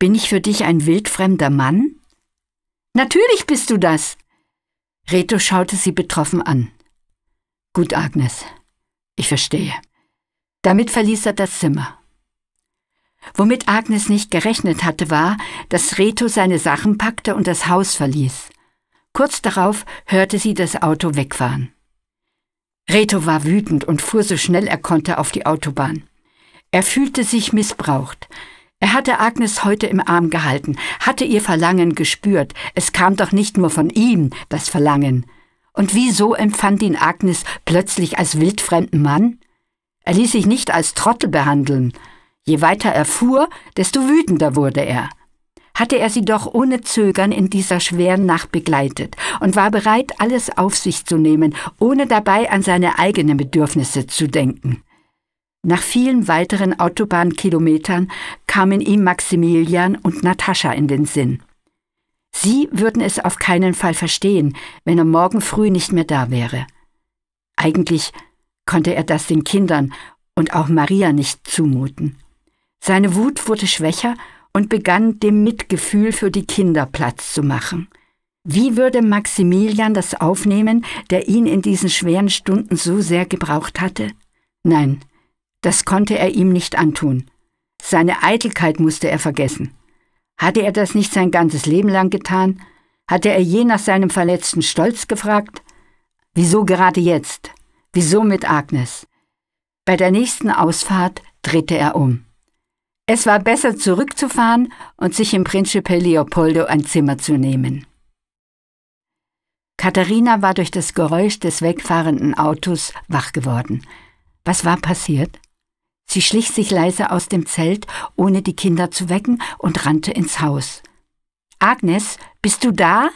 Bin ich für dich ein wildfremder Mann? Natürlich bist du das. Reto schaute sie betroffen an. Gut, Agnes, ich verstehe. Damit verließ er das Zimmer. Womit Agnes nicht gerechnet hatte, war, dass Reto seine Sachen packte und das Haus verließ. Kurz darauf hörte sie das Auto wegfahren. Reto war wütend und fuhr so schnell er konnte auf die Autobahn. Er fühlte sich missbraucht. Er hatte Agnes heute im Arm gehalten, hatte ihr Verlangen gespürt. Es kam doch nicht nur von ihm, das Verlangen. Und wieso empfand ihn Agnes plötzlich als wildfremden Mann? Er ließ sich nicht als Trottel behandeln. Je weiter er fuhr, desto wütender wurde er. Hatte er sie doch ohne Zögern in dieser schweren Nacht begleitet und war bereit, alles auf sich zu nehmen, ohne dabei an seine eigenen Bedürfnisse zu denken. Nach vielen weiteren Autobahnkilometern kamen ihm Maximilian und Natascha in den Sinn. Sie würden es auf keinen Fall verstehen, wenn er morgen früh nicht mehr da wäre. Eigentlich konnte er das den Kindern und auch Maria nicht zumuten. Seine Wut wurde schwächer und begann dem Mitgefühl für die Kinder Platz zu machen. Wie würde Maximilian das aufnehmen, der ihn in diesen schweren Stunden so sehr gebraucht hatte? Nein, das konnte er ihm nicht antun. Seine Eitelkeit musste er vergessen. Hatte er das nicht sein ganzes Leben lang getan? Hatte er je nach seinem verletzten Stolz gefragt? Wieso gerade jetzt? Wieso mit Agnes? Bei der nächsten Ausfahrt drehte er um. Es war besser zurückzufahren und sich im Principe Leopoldo ein Zimmer zu nehmen. Katharina war durch das Geräusch des wegfahrenden Autos wach geworden. Was war passiert? Sie schlich sich leise aus dem Zelt, ohne die Kinder zu wecken, und rannte ins Haus. Agnes, bist du da?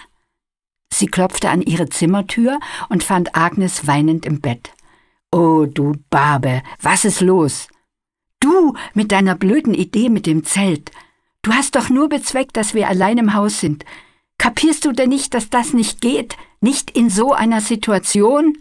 Sie klopfte an ihre Zimmertür und fand Agnes weinend im Bett. Oh, du Barbe, was ist los? Du mit deiner blöden Idee mit dem Zelt. Du hast doch nur bezweckt, dass wir allein im Haus sind. Kapierst du denn nicht, dass das nicht geht? Nicht in so einer Situation?